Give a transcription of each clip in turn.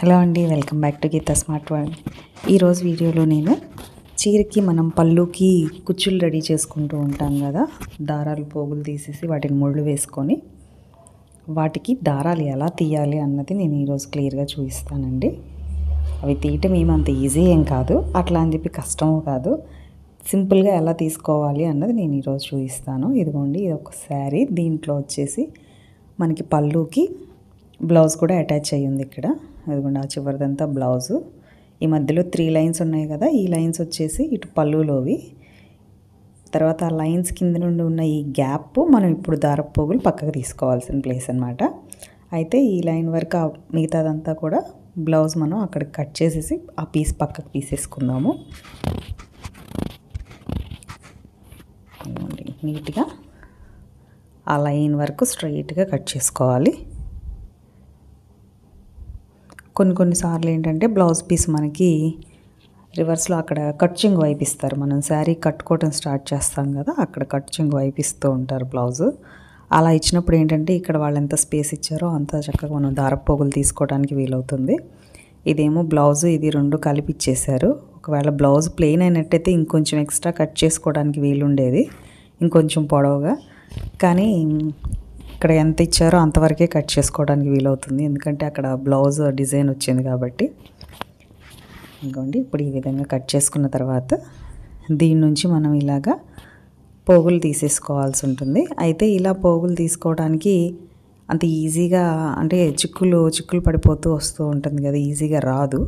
hello అండి welcome back to Geetha Smart World ఈరోజు వీడియోలో నేను చీరకి మనం పళ్ళుకి కుచ్చులు రెడీ చేసుకుంటూ ఉంటాం కదా దారాలు పోగులు తీసేసి వాటిని ముళ్ళు వేసుకొని వాటికి దారాలు ఎలా తీయాలి అన్నది నేను ఈరోజు క్లియర్గా చూపిస్తానండి అవి తీయటం ఏమంత ఈజీ ఏం కాదు అట్లా అని చెప్పి కష్టం కాదు సింపుల్గా ఎలా తీసుకోవాలి అన్నది నేను ఈరోజు చూపిస్తాను ఇదిగోండి ఇది ఒక శారీ దీంట్లో వచ్చేసి మనకి పళ్ళుకి బ్లౌజ్ కూడా అటాచ్ అయ్యింది ఇక్కడ ఇదిగోండి ఆ చివరిదంతా బ్లౌజు ఈ మధ్యలో త్రీ లైన్స్ ఉన్నాయి కదా ఈ లైన్స్ వచ్చేసి ఇటు పళ్ళులోవి తర్వాత ఆ లైన్స్ కింద నుండి ఉన్న ఈ గ్యాప్ మనం ఇప్పుడు దారపోగులు పక్కకు తీసుకోవాల్సిన ప్లేస్ అనమాట అయితే ఈ లైన్ వరకు ఆ మిగతాదంతా కూడా బ్లౌజ్ మనం అక్కడ కట్ చేసేసి ఆ పీస్ పక్కకు తీసేసుకుందాము నీట్గా ఆ లైన్ వరకు స్ట్రైట్గా కట్ చేసుకోవాలి కొన్ని కొన్నిసార్లు ఏంటంటే బ్లౌజ్ పీస్ మనకి రివర్స్లో అక్కడ కట్చింగ్ వైపు ఇస్తారు మనం శారీ కట్టుకోవటం స్టార్ట్ చేస్తాం కదా అక్కడ కట్చింగ్ వైపిస్తూ ఉంటారు బ్లౌజ్ అలా ఇచ్చినప్పుడు ఏంటంటే ఇక్కడ వాళ్ళు ఎంత స్పేస్ ఇచ్చారో అంత చక్కగా మనం దారపోగులు తీసుకోవడానికి వీలవుతుంది ఇదేమో బ్లౌజ్ ఇది రెండు కలిపి ఒకవేళ బ్లౌజ్ ప్లెయిన్ అయినట్టయితే ఇంకొంచెం ఎక్స్ట్రా కట్ చేసుకోవడానికి వీలుండేది ఇంకొంచెం పొడవుగా కానీ ఇక్కడ ఎంత ఇచ్చారో అంతవరకే కట్ చేసుకోవడానికి వీలవుతుంది ఎందుకంటే అక్కడ బ్లౌజ్ డిజైన్ వచ్చింది కాబట్టి ఇంకోండి ఇప్పుడు ఈ విధంగా కట్ చేసుకున్న తర్వాత దీని నుంచి మనం ఇలాగా పోగులు తీసేసుకోవాల్సి ఉంటుంది అయితే ఇలా పోగులు తీసుకోవడానికి అంత ఈజీగా అంటే చిక్కులు చిక్కులు పడిపోతూ వస్తూ ఉంటుంది కదా ఈజీగా రాదు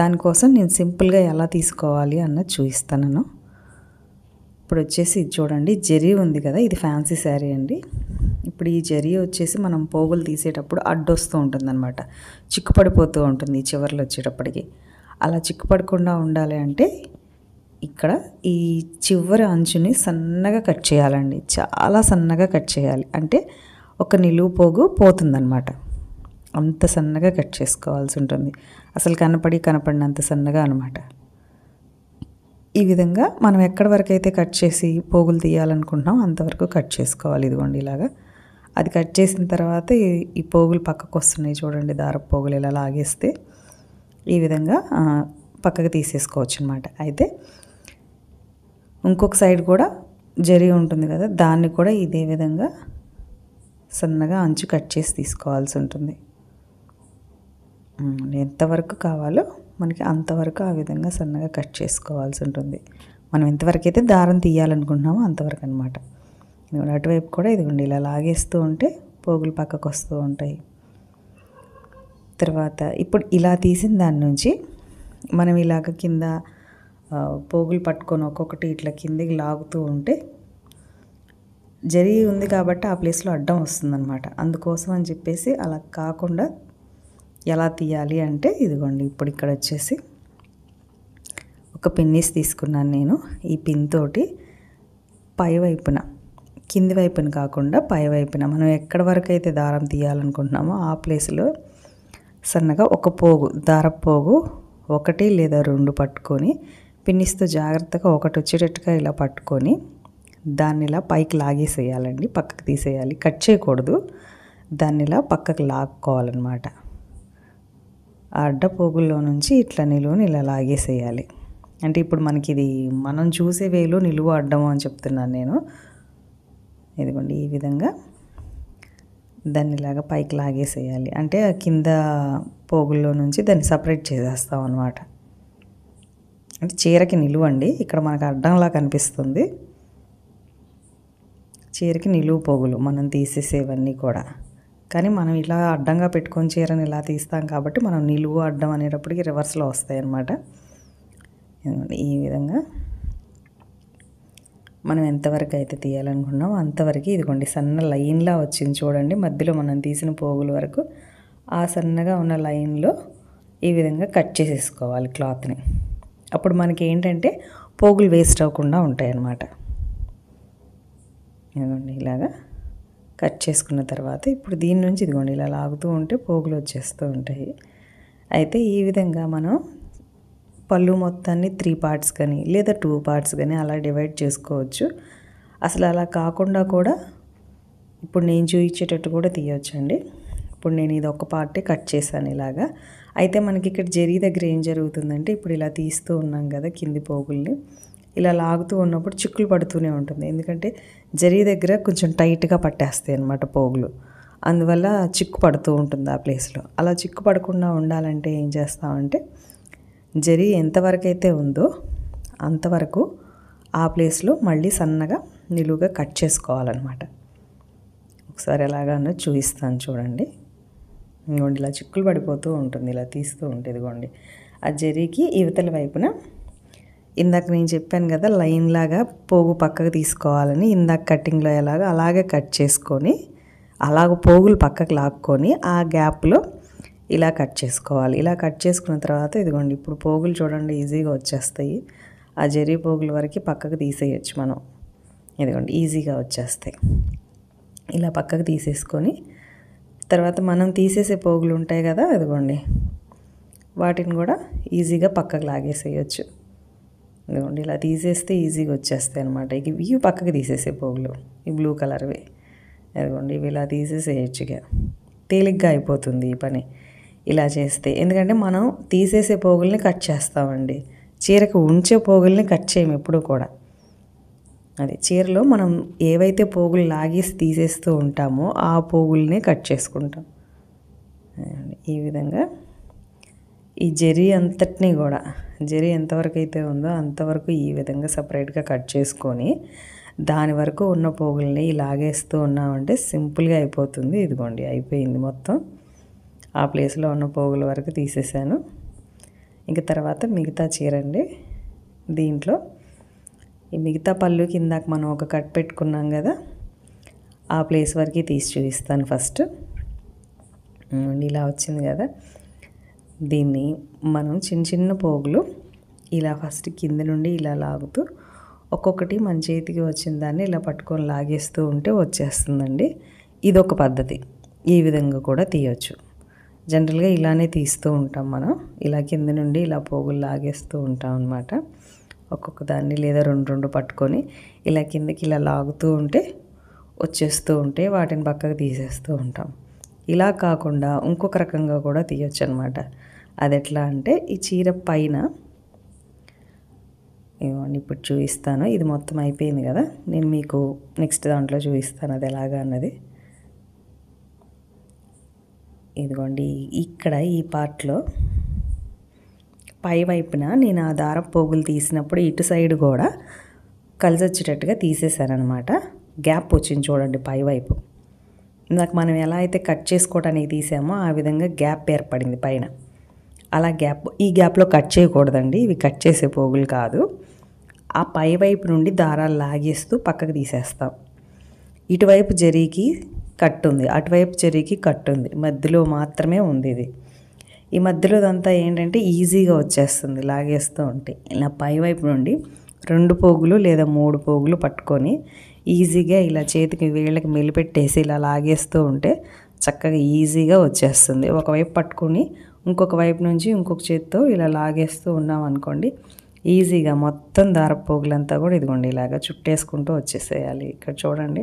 దానికోసం నేను సింపుల్గా ఎలా తీసుకోవాలి అన్నది చూపిస్తాను ఇప్పుడు వచ్చేసి ఇది చూడండి జెరీ ఉంది కదా ఇది ఫ్యాన్సీ శారీ అండి ఇప్పుడు ఈ జెరీ వచ్చేసి మనం పోగులు తీసేటప్పుడు అడ్డొస్తూ ఉంటుందన్నమాట చిక్కుపడిపోతూ ఉంటుంది ఈ చివరిలో వచ్చేటప్పటికి అలా చిక్కుపడకుండా ఉండాలి అంటే ఇక్కడ ఈ చివరి అంచుని సన్నగా కట్ చేయాలండి చాలా సన్నగా కట్ చేయాలి అంటే ఒక నిలువు పోగు పోతుందన్నమాట అంత సన్నగా కట్ చేసుకోవాల్సి ఉంటుంది అసలు కనపడి కనపడినంత సన్నగా అనమాట ఈ విధంగా మనం ఎక్కడి వరకు అయితే కట్ చేసి పోగులు తీయాలనుకుంటున్నాం అంతవరకు కట్ చేసుకోవాలి ఇదిగోండి ఇలాగా అది కట్ చేసిన తర్వాత ఈ పోగులు పక్కకు వస్తున్నాయి చూడండి దారపు పోగులు ఇలా లాగేస్తే ఈ విధంగా పక్కకు తీసేసుకోవచ్చు అనమాట అయితే ఇంకొక సైడ్ కూడా జరి ఉంటుంది కదా దాన్ని కూడా ఇదే విధంగా సన్నగా అంచు కట్ చేసి తీసుకోవాల్సి ఉంటుంది ఎంతవరకు కావాలో మనకి అంతవరకు ఆ విధంగా సన్నగా కట్ చేసుకోవాల్సి ఉంటుంది మనం ఇంతవరకు అయితే దారం తీయాలనుకుంటున్నామో అంతవరకు అనమాట ఇదిగోండి అటువైపు కూడా ఇదిగోండి ఇలా లాగేస్తూ ఉంటే పోగులు పక్కకు వస్తూ ఉంటాయి తర్వాత ఇప్పుడు ఇలా తీసిన దాని నుంచి మనం ఇలాగ కింద పోగులు పట్టుకొని ఒక్కొక్కటి ఇట్లా కిందకి లాగుతూ ఉంటే జరిగి ఉంది కాబట్టి ఆ ప్లేస్లో అడ్డం వస్తుందన్నమాట అందుకోసం అని చెప్పేసి అలా కాకుండా ఎలా తీయాలి అంటే ఇదిగోండి ఇప్పుడు ఇక్కడ వచ్చేసి ఒక పిన్నీస్ తీసుకున్నాను నేను ఈ పిన్ తోటి పై వైపున కింది వైపున కాకుండా పై వైపున మనం ఎక్కడి వరకు అయితే దారం తీయాలనుకుంటున్నామో ఆ ప్లేస్లో సన్నగా ఒక పోగు దారపోగు ఒకటి లేదా రెండు పట్టుకొని పిన్నిస్తో జాగ్రత్తగా ఒకటి వచ్చేటట్టుగా ఇలా పట్టుకొని దాన్ని ఇలా పైకి లాగేసేయాలండి పక్కకు తీసేయాలి కట్ చేయకూడదు దాన్ని ఇలా పక్కకు లాక్కోవాలన్నమాట ఆ అడ్డపోగుల్లో నుంచి ఇట్లా నిలువుని ఇలా లాగేసేయాలి అంటే ఇప్పుడు మనకి ఇది మనం చూసే వేలో నిలువు అడ్డము అని చెప్తున్నాను నేను ఇదిగోండి ఈ విధంగా దాన్ని ఇలాగా పైకి లాగేసేయాలి అంటే ఆ కింద పోగుల్లో నుంచి దాన్ని సపరేట్ చేసేస్తాం అనమాట అంటే చీరకి నిలువండి ఇక్కడ మనకు అడ్డంలా కనిపిస్తుంది చీరకి నిలువు పోగులు మనం తీసేసేవన్నీ కూడా కానీ మనం ఇలా అడ్డంగా పెట్టుకొని చీరని ఇలా తీస్తాం కాబట్టి మనం నిలువు అడ్డం అనేటప్పటికి రివర్స్లో వస్తాయి ఈ విధంగా మనం ఎంతవరకు అయితే తీయాలనుకున్నామో అంతవరకు ఇదిగోండి సన్న లైన్లా వచ్చింది చూడండి మధ్యలో మనం తీసిన పోగుల వరకు ఆ సన్నగా ఉన్న లైన్లో ఈ విధంగా కట్ చేసేసుకోవాలి క్లాత్ని అప్పుడు మనకి ఏంటంటే పోగులు వేస్ట్ అవ్వకుండా ఉంటాయి అన్నమాట ఇదిగోండి ఇలాగా కట్ చేసుకున్న తర్వాత ఇప్పుడు దీని నుంచి ఇదిగోండి ఇలా లాగుతూ ఉంటే పోగులు వచ్చేస్తూ ఉంటాయి అయితే ఈ విధంగా మనం పళ్ళు మొత్తాన్ని త్రీ పార్ట్స్ కానీ లేదా టూ పార్ట్స్ కానీ అలా డివైడ్ చేసుకోవచ్చు అసలు అలా కాకుండా కూడా ఇప్పుడు నేను చూపించేటట్టు కూడా తీయవచ్చండి ఇప్పుడు నేను ఇది ఒక పార్టే కట్ చేశాను ఇలాగా అయితే మనకి ఇక్కడ జరీ దగ్గర ఏం జరుగుతుందంటే ఇప్పుడు ఇలా తీస్తూ ఉన్నాం కదా కింది పోగుల్ని ఇలా లాగుతూ ఉన్నప్పుడు చిక్కులు పడుతూనే ఉంటుంది ఎందుకంటే జరి దగ్గర కొంచెం టైట్గా పట్టేస్తాయి అనమాట పోగులు అందువల్ల చిక్కు పడుతూ ఉంటుంది ఆ ప్లేస్లో అలా చిక్కు పడకుండా ఉండాలంటే ఏం చేస్తామంటే జరి ఎంతవరకు అయితే ఉందో అంతవరకు ఆ ప్లేస్లో మళ్ళీ సన్నగా నిలువుగా కట్ చేసుకోవాలన్నమాట ఒకసారి ఎలాగానో చూపిస్తాను చూడండి ఇంకోండి ఇలా చిక్కులు పడిపోతూ ఉంటుంది ఇలా తీస్తూ ఉంటుంది ఇదిగోండి ఆ జరీకి ఇవతల వైపున ఇందాక నేను చెప్పాను కదా లైన్ లాగా పోగు పక్కకు తీసుకోవాలని ఇందాక కటింగ్లో ఎలాగో అలాగే కట్ చేసుకొని అలాగ పోగులు పక్కకు లాక్కొని ఆ గ్యాప్లో ఇలా కట్ చేసుకోవాలి ఇలా కట్ చేసుకున్న తర్వాత ఇదిగోండి ఇప్పుడు పోగులు చూడండి ఈజీగా వచ్చేస్తాయి ఆ జరి పోగుల వరకు పక్కకు తీసేయచ్చు మనం ఇదిగోండి ఈజీగా వచ్చేస్తాయి ఇలా పక్కకు తీసేసుకొని తర్వాత మనం తీసేసే పోగులు ఉంటాయి కదా అదిగోండి వాటిని కూడా ఈజీగా పక్కకు లాగేసేయచ్చు ఇదిగోండి ఇలా తీసేస్తే ఈజీగా వచ్చేస్తాయి అనమాట ఇవి పక్కకి తీసేసే పోగులు ఈ బ్లూ కలర్వి ఇదిగోండి ఇవి ఇలా తీసేసేయచ్చు ఇక తేలిగ్గా అయిపోతుంది ఈ పని ఇలా చేస్తే ఎందుకంటే మనం తీసేసే పోగుల్ని కట్ చేస్తామండి చీరకు ఉంచే పోగుల్ని కట్ చేయము ఎప్పుడు కూడా అది చీరలో మనం ఏవైతే పోగులు లాగేసి తీసేస్తూ ఉంటామో ఆ పోగుల్ని కట్ చేసుకుంటాం ఈ విధంగా ఈ జెర్రీ అంతటినీ కూడా జరి ఎంతవరకు అయితే ఉందో అంతవరకు ఈ విధంగా సపరేట్గా కట్ చేసుకొని దాని వరకు ఉన్న పోగుల్ని లాగేస్తూ ఉన్నామంటే సింపుల్గా అయిపోతుంది ఇదిగోండి అయిపోయింది మొత్తం ఆ ప్లేస్లో ఉన్న పోగుల వరకు తీసేసాను ఇంకా తర్వాత మిగతా చీర అండి దీంట్లో ఈ మిగతా పళ్ళు కిందాక మనం ఒక కట్ పెట్టుకున్నాం కదా ఆ ప్లేస్ వరకు తీసి చూపిస్తాను ఫస్ట్ ఇలా వచ్చింది కదా దీన్ని మనం చిన్న చిన్న పోగులు ఇలా ఫస్ట్ కింద నుండి ఇలా లాగుతూ ఒక్కొక్కటి మన చేతికి వచ్చిన దాన్ని ఇలా పట్టుకొని లాగేస్తూ ఉంటే వచ్చేస్తుందండి ఇదొక పద్ధతి ఈ విధంగా కూడా తీయచ్చు జనరల్గా ఇలానే తీస్తూ ఉంటాం మనం ఇలా కింద నుండి ఇలా పోగులు లాగేస్తూ ఉంటాం అనమాట ఒక్కొక్క దాన్ని లేదా రెండు రెండు పట్టుకొని ఇలా కిందకి ఇలా లాగుతూ ఉంటే వచ్చేస్తూ ఉంటే వాటిని పక్కకు తీసేస్తూ ఉంటాం ఇలా కాకుండా ఇంకొక రకంగా కూడా తీయొచ్చు అనమాట అది ఎట్లా అంటే ఈ చీర పైన ఇవ్వండి ఇప్పుడు చూపిస్తాను ఇది మొత్తం అయిపోయింది కదా నేను మీకు నెక్స్ట్ దాంట్లో చూపిస్తాను అది ఎలాగా అన్నది ఇదిగోండి ఇక్కడ ఈ పార్ట్లో పై వైపున నేను ఆ దారం పోగులు తీసినప్పుడు ఇటు సైడ్ కూడా కలిసి వచ్చేటట్టుగా తీసేశానమాట గ్యాప్ వచ్చింది చూడండి పైవైపు ఇందాక మనం ఎలా అయితే కట్ చేసుకోవడానికి తీసామో ఆ విధంగా గ్యాప్ ఏర్పడింది పైన అలా గ్యాప్ ఈ గ్యాప్లో కట్ చేయకూడదండి ఇవి కట్ చేసే పోగులు కాదు ఆ పై వైపు నుండి దారాలు లాగేస్తూ పక్కకు తీసేస్తాం ఇటువైపు జరీకి కట్ ఉంది అటువైపు జరీకి కట్ ఉంది మధ్యలో మాత్రమే ఉంది ఇది ఈ మధ్యలో అంతా ఏంటంటే ఈజీగా వచ్చేస్తుంది లాగేస్తూ ఉంటే ఇలా పై వైపు నుండి రెండు పోగులు లేదా మూడు పోగులు పట్టుకొని ఈజీగా ఇలా చేతికి వీళ్ళకి మెలిపెట్టేసి ఇలా లాగేస్తూ ఉంటే చక్కగా ఈజీగా వచ్చేస్తుంది ఒకవైపు పట్టుకొని ఇంకొక వైపు నుంచి ఇంకొక చేతితో ఇలా లాగేస్తూ ఉన్నాం అనుకోండి ఈజీగా మొత్తం దారపు పోగులంతా కూడా ఇదిగోండి ఇలాగా చుట్టేసుకుంటూ వచ్చేసేయాలి ఇక్కడ చూడండి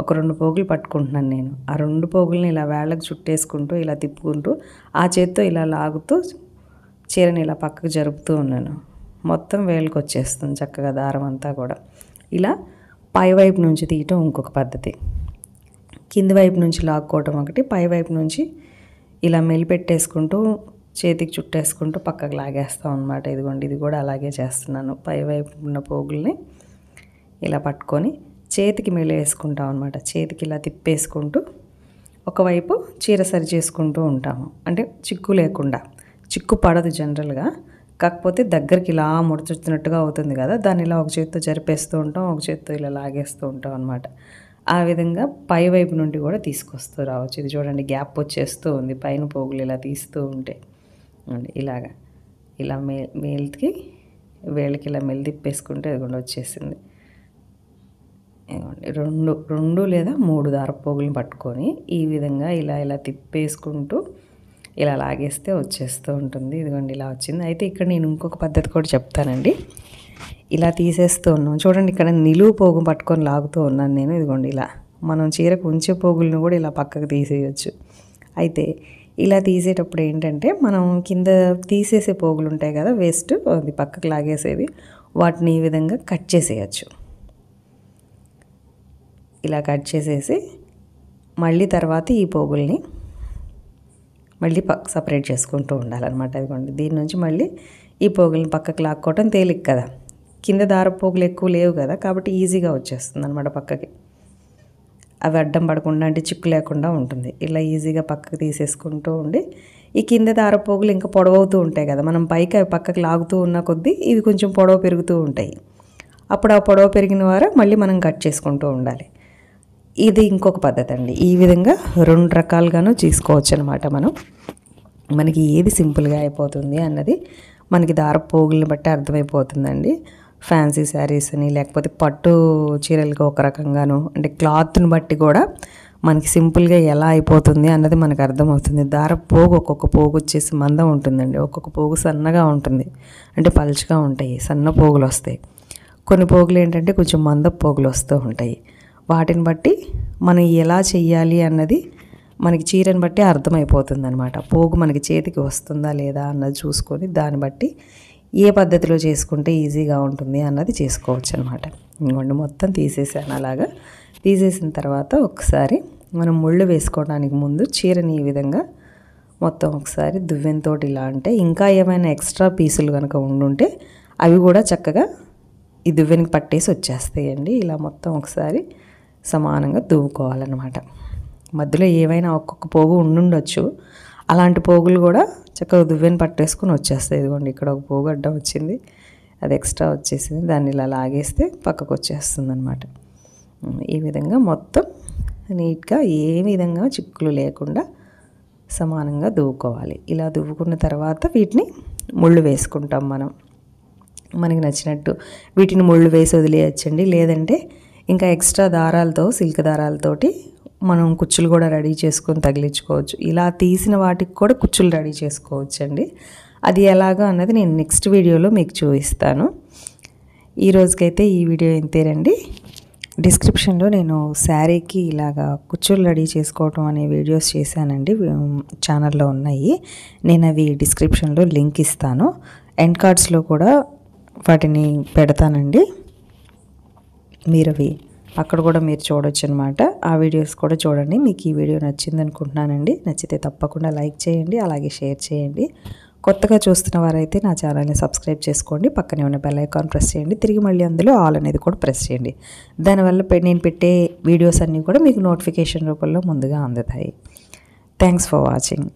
ఒక రెండు పోగులు పట్టుకుంటున్నాను నేను ఆ రెండు పోగుల్ని ఇలా వేళ్ళకు చుట్టేసుకుంటూ ఇలా తిప్పుకుంటూ ఆ చేత్తో ఇలా లాగుతూ చీరని ఇలా పక్కకు జరుపుతూ ఉన్నాను మొత్తం వేలుకు వచ్చేస్తుంది చక్కగా దారం అంతా కూడా ఇలా పైవైపు నుంచి తీయటం ఇంకొక పద్ధతి కింది వైపు నుంచి లాక్కోవటం ఒకటి పైవైపు నుంచి ఇలా మెలిపెట్టేసుకుంటూ చేతికి చుట్టేసుకుంటూ పక్కకు లాగేస్తాం అనమాట ఇదిగోండి ఇది కూడా అలాగే చేస్తున్నాను పైవైపు ఉన్న పోగుల్ని ఇలా పట్టుకొని చేతికి వేసుకుంటాం అనమాట చేతికి ఇలా తిప్పేసుకుంటూ ఒకవైపు చీర సరి చేసుకుంటూ ఉంటాము అంటే చిక్కు లేకుండా చిక్కు పడదు జనరల్గా కాకపోతే దగ్గరికి ఇలా ముడుచుతున్నట్టుగా అవుతుంది కదా దాన్ని ఇలా ఒక చేత్తో జరిపేస్తూ ఉంటాం ఒక చేత్తో ఇలా లాగేస్తూ ఉంటాం అనమాట ఆ విధంగా పై వైపు నుండి కూడా తీసుకొస్తూ రావచ్చు ఇది చూడండి గ్యాప్ వచ్చేస్తూ ఉంది పైన పోగులు ఇలా తీస్తూ ఉంటే ఇలాగా ఇలా మే మేల్కి వేళ్ళకి ఇలా మెల్ తిప్పేసుకుంటే అది కూడా వచ్చేసింది రెండు రెండు లేదా మూడు దారపోగులను పట్టుకొని ఈ విధంగా ఇలా ఇలా తిప్పేసుకుంటూ ఇలా లాగేస్తే వచ్చేస్తూ ఉంటుంది ఇదిగోండి ఇలా వచ్చింది అయితే ఇక్కడ నేను ఇంకొక పద్ధతి కూడా చెప్తానండి ఇలా తీసేస్తూ ఉన్నాం చూడండి ఇక్కడ నిలువు పోగు పట్టుకొని లాగుతూ ఉన్నాను నేను ఇదిగోండి ఇలా మనం చీరకు ఉంచే పోగులను కూడా ఇలా పక్కకు తీసేయచ్చు అయితే ఇలా తీసేటప్పుడు ఏంటంటే మనం కింద తీసేసే పోగులు ఉంటాయి కదా వేస్ట్ అది పక్కకు లాగేసేవి వాటిని ఈ విధంగా కట్ చేసేయచ్చు ఇలా కట్ చేసేసి మళ్ళీ తర్వాత ఈ పోగుల్ని మళ్ళీ పక్క సపరేట్ చేసుకుంటూ ఉండాలన్నమాట అదిగోండి దీని నుంచి మళ్ళీ ఈ పోగులను పక్కకు లాక్కోవటం తేలిక కదా కింద దారపోగులు ఎక్కువ లేవు కదా కాబట్టి ఈజీగా వచ్చేస్తుంది అనమాట పక్కకి అవి అడ్డం పడకుండా అంటే చిక్కు లేకుండా ఉంటుంది ఇలా ఈజీగా పక్కకు తీసేసుకుంటూ ఉండి ఈ కింద దారపోగులు ఇంకా పొడవవుతూ ఉంటాయి కదా మనం పైకి అవి పక్కకు లాగుతూ ఉన్న కొద్దీ ఇవి కొంచెం పొడవ పెరుగుతూ ఉంటాయి అప్పుడు ఆ పొడవు పెరిగిన వారా మళ్ళీ మనం కట్ చేసుకుంటూ ఉండాలి ఇది ఇంకొక పద్ధతి అండి ఈ విధంగా రెండు రకాలుగాను చేసుకోవచ్చు అనమాట మనం మనకి ఏది సింపుల్గా అయిపోతుంది అన్నది మనకి దారపోగులను బట్టి అర్థమైపోతుందండి ఫ్యాన్సీ శారీస్ అని లేకపోతే పట్టు చీరలకు ఒక రకంగాను అంటే క్లాత్ని బట్టి కూడా మనకి సింపుల్గా ఎలా అయిపోతుంది అన్నది మనకు అర్థమవుతుంది దార పోగు ఒక్కొక్క పోగు వచ్చేసి మందం ఉంటుందండి ఒక్కొక్క పోగు సన్నగా ఉంటుంది అంటే పలుచగా ఉంటాయి సన్న పోగులు వస్తాయి కొన్ని పోగులు ఏంటంటే కొంచెం మంద పోగులు వస్తూ ఉంటాయి వాటిని బట్టి మనం ఎలా చెయ్యాలి అన్నది మనకి చీరని బట్టి అర్థమైపోతుంది అనమాట పోగు మనకి చేతికి వస్తుందా లేదా అన్నది చూసుకొని దాన్ని బట్టి ఏ పద్ధతిలో చేసుకుంటే ఈజీగా ఉంటుంది అన్నది చేసుకోవచ్చు అనమాట ఇంకొండి మొత్తం తీసేసాను అలాగా తీసేసిన తర్వాత ఒకసారి మనం ముళ్ళు వేసుకోవడానికి ముందు చీరని ఈ విధంగా మొత్తం ఒకసారి దువ్వెంతో ఇలా అంటే ఇంకా ఏమైనా ఎక్స్ట్రా పీసులు కనుక ఉండుంటే అవి కూడా చక్కగా ఈ దువ్వెనికి పట్టేసి వచ్చేస్తాయండి ఇలా మొత్తం ఒకసారి సమానంగా దువ్వుకోవాలన్నమాట మధ్యలో ఏవైనా ఒక్కొక్క పోగు ఉండుండొచ్చు అలాంటి పోగులు కూడా చక్కగా దువ్వెని పట్టేసుకుని వచ్చేస్తాయి ఇదిగోండి ఇక్కడ ఒక పోగు అడ్డం వచ్చింది అది ఎక్స్ట్రా వచ్చేసింది దాన్ని ఇలా లాగేస్తే పక్కకు వచ్చేస్తుంది అనమాట ఈ విధంగా మొత్తం నీట్గా ఏ విధంగా చిక్కులు లేకుండా సమానంగా దువ్వుకోవాలి ఇలా దువ్వుకున్న తర్వాత వీటిని ముళ్ళు వేసుకుంటాం మనం మనకి నచ్చినట్టు వీటిని ముళ్ళు వేసి వదిలేయచ్చండి లేదంటే ఇంకా ఎక్స్ట్రా దారాలతో సిల్క్ దారాలతోటి మనం కుచ్చులు కూడా రెడీ చేసుకొని తగిలించుకోవచ్చు ఇలా తీసిన వాటికి కూడా కుచ్చులు రెడీ చేసుకోవచ్చండి అది ఎలాగా అన్నది నేను నెక్స్ట్ వీడియోలో మీకు చూపిస్తాను ఈ రోజుకైతే ఈ వీడియో ఇంతేనండి డిస్క్రిప్షన్లో నేను శారీకి ఇలాగా కుచ్చులు రెడీ చేసుకోవటం అనే వీడియోస్ చేశానండి ఛానల్లో ఉన్నాయి నేను అవి డిస్క్రిప్షన్లో లింక్ ఇస్తాను ఎండ్ కార్డ్స్లో కూడా వాటిని పెడతానండి మీరు అవి అక్కడ కూడా మీరు చూడొచ్చు అనమాట ఆ వీడియోస్ కూడా చూడండి మీకు ఈ వీడియో నచ్చింది అనుకుంటున్నానండి నచ్చితే తప్పకుండా లైక్ చేయండి అలాగే షేర్ చేయండి కొత్తగా చూస్తున్న వారైతే నా ఛానల్ని సబ్స్క్రైబ్ చేసుకోండి పక్కనే ఉన్న బెల్లైకాన్ ప్రెస్ చేయండి తిరిగి మళ్ళీ అందులో ఆల్ అనేది కూడా ప్రెస్ చేయండి దానివల్ల నేను పెట్టే వీడియోస్ అన్నీ కూడా మీకు నోటిఫికేషన్ రూపంలో ముందుగా అందుతాయి థ్యాంక్స్ ఫర్ వాచింగ్